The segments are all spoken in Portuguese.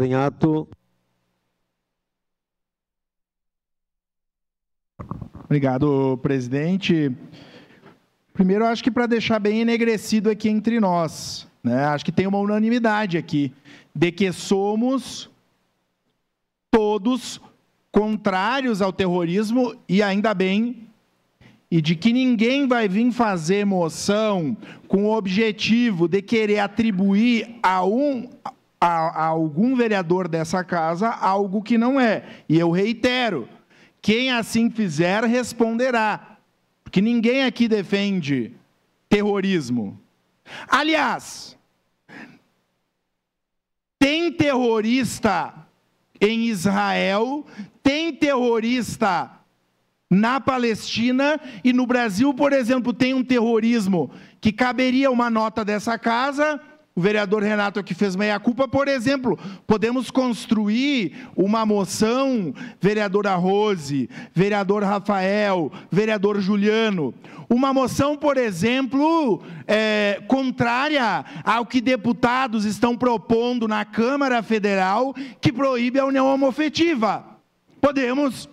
em ato. Obrigado, presidente. Primeiro, acho que para deixar bem enegrecido aqui entre nós, né, acho que tem uma unanimidade aqui, de que somos todos contrários ao terrorismo e ainda bem, e de que ninguém vai vir fazer moção com o objetivo de querer atribuir a um a, a algum vereador dessa casa algo que não é. E eu reitero: quem assim fizer responderá. Porque ninguém aqui defende terrorismo. Aliás, tem terrorista em Israel, tem terrorista na Palestina e no Brasil, por exemplo, tem um terrorismo que caberia uma nota dessa casa o vereador Renato aqui fez meia-culpa, por exemplo, podemos construir uma moção, vereadora Rose, vereador Rafael, vereador Juliano, uma moção, por exemplo, é, contrária ao que deputados estão propondo na Câmara Federal, que proíbe a união homofetiva. Podemos.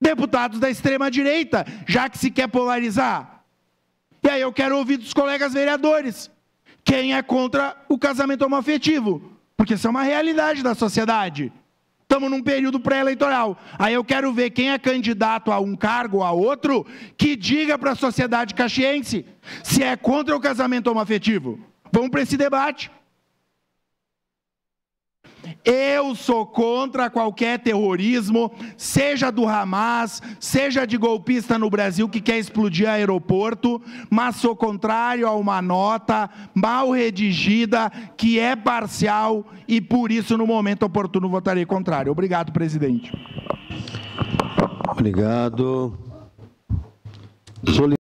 Deputados da extrema-direita, já que se quer polarizar. E aí eu quero ouvir dos colegas vereadores quem é contra o casamento homoafetivo, porque isso é uma realidade da sociedade. Estamos num período pré-eleitoral. Aí eu quero ver quem é candidato a um cargo ou a outro que diga para a sociedade caxiense se é contra o casamento homoafetivo. Vamos para esse debate. Eu sou contra qualquer terrorismo, seja do Hamas, seja de golpista no Brasil que quer explodir aeroporto, mas sou contrário a uma nota mal redigida que é parcial e por isso no momento oportuno votarei contrário. Obrigado, presidente. Obrigado.